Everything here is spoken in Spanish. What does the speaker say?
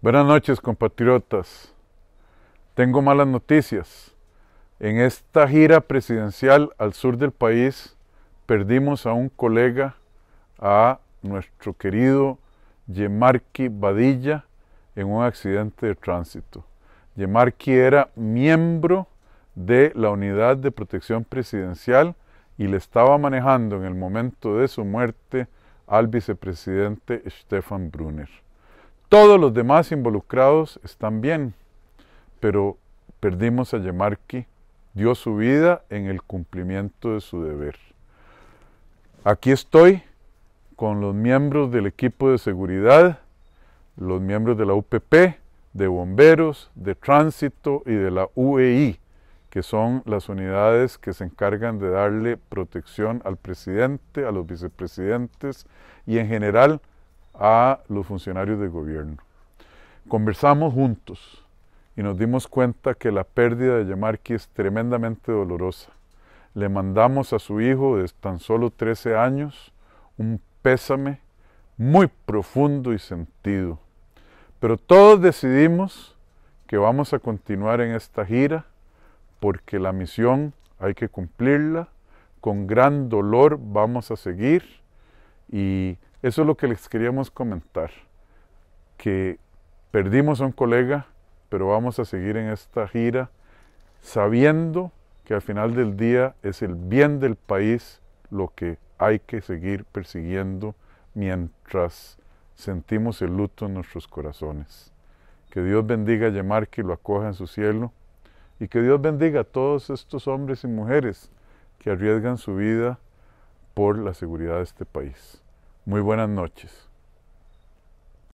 Buenas noches, compatriotas. Tengo malas noticias. En esta gira presidencial al sur del país, perdimos a un colega, a nuestro querido Yemarki Badilla, en un accidente de tránsito. Yemarki era miembro de la Unidad de Protección Presidencial y le estaba manejando en el momento de su muerte al vicepresidente Stefan Brunner. Todos los demás involucrados están bien, pero perdimos a Yemarki. Dio su vida en el cumplimiento de su deber. Aquí estoy con los miembros del equipo de seguridad, los miembros de la UPP, de bomberos, de tránsito y de la UEI, que son las unidades que se encargan de darle protección al presidente, a los vicepresidentes y en general a los funcionarios del gobierno. Conversamos juntos y nos dimos cuenta que la pérdida de Yamarki es tremendamente dolorosa. Le mandamos a su hijo de tan solo 13 años un pésame muy profundo y sentido. Pero todos decidimos que vamos a continuar en esta gira porque la misión hay que cumplirla. Con gran dolor vamos a seguir y eso es lo que les queríamos comentar, que perdimos a un colega, pero vamos a seguir en esta gira sabiendo que al final del día es el bien del país lo que hay que seguir persiguiendo mientras sentimos el luto en nuestros corazones. Que Dios bendiga a Yamar que lo acoja en su cielo y que Dios bendiga a todos estos hombres y mujeres que arriesgan su vida por la seguridad de este país. Muy buenas noches.